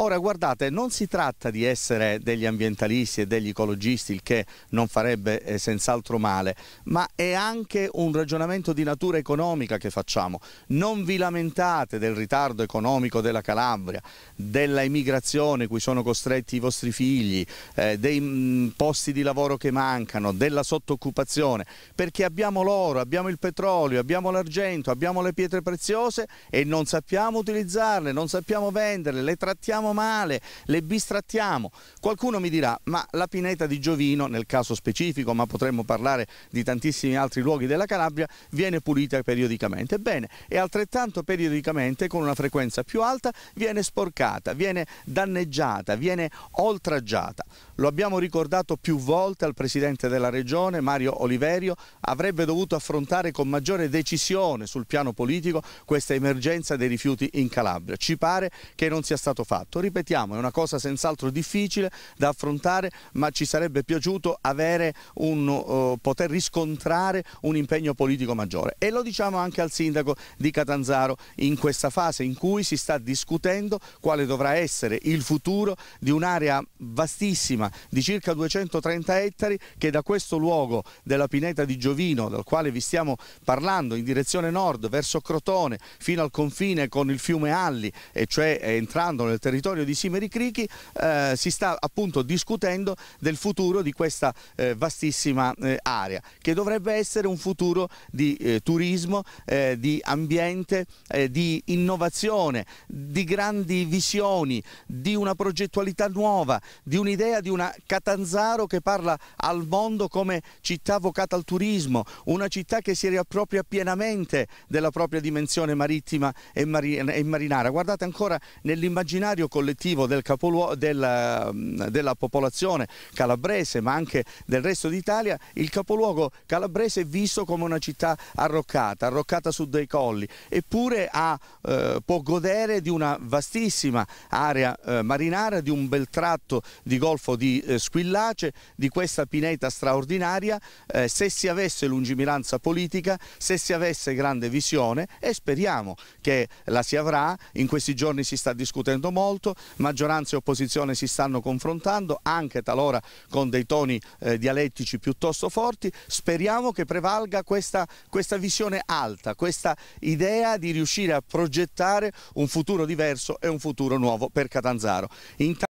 Ora guardate, non si tratta di essere degli ambientalisti e degli ecologisti, il che non farebbe eh, senz'altro male, ma è anche un ragionamento di natura economica che facciamo. Non vi lamentate del ritardo economico della Calabria, della emigrazione cui sono costretti i vostri figli, eh, dei mh, mm, posti di lavoro che mancano, della sottooccupazione, perché abbiamo l'oro, abbiamo il petrolio, abbiamo l'argento, abbiamo le pietre preziose e non sappiamo utilizzarle, non sappiamo venderle, le trattiamo trattiamo male, le bistrattiamo. Qualcuno mi dirà, ma la pineta di Giovino, nel caso specifico, ma potremmo parlare di tantissimi altri luoghi della Calabria, viene pulita periodicamente. Bene, e altrettanto periodicamente, con una frequenza più alta, viene sporcata, viene danneggiata, viene oltraggiata. Lo abbiamo ricordato più volte al Presidente della Regione, Mario Oliverio, avrebbe dovuto affrontare con maggiore decisione sul piano politico questa emergenza dei rifiuti in Calabria. Ci pare che non sia stato fatto. Ripetiamo, è una cosa senz'altro difficile da affrontare, ma ci sarebbe piaciuto un, uh, poter riscontrare un impegno politico maggiore. E lo diciamo anche al Sindaco di Catanzaro in questa fase in cui si sta discutendo quale dovrà essere il futuro di un'area vastissima di circa 230 ettari che da questo luogo della pineta di Giovino, dal quale vi stiamo parlando, in direzione nord, verso Crotone, fino al confine con il fiume Alli, e cioè entrando nel territorio di Simeri Crichi, eh, si sta appunto discutendo del futuro di questa eh, vastissima eh, area, che dovrebbe essere un futuro di eh, turismo, eh, di ambiente, eh, di innovazione, di grandi visioni, di una progettualità nuova, di un'idea di una una Catanzaro che parla al mondo come città vocata al turismo, una città che si riappropria pienamente della propria dimensione marittima e, marinara. Guardate ancora nell'immaginario collettivo del della, mm, della popolazione calabrese ma anche del resto d'Italia, il capoluogo calabrese è visto come una città arroccata, arroccata su dei colli, eppure ha, eh, può godere di una vastissima area eh, marinara, di un bel tratto di golfo di di eh, Squillace, di questa pineta straordinaria, eh, se si avesse lungimiranza politica, se si avesse grande visione e speriamo che la si avrà, in questi giorni si sta discutendo molto, maggioranza e opposizione si stanno confrontando, anche talora con dei toni eh, dialettici piuttosto forti, speriamo che prevalga questa, questa visione alta, questa idea di riuscire a progettare un futuro diverso e un futuro nuovo per Catanzaro. In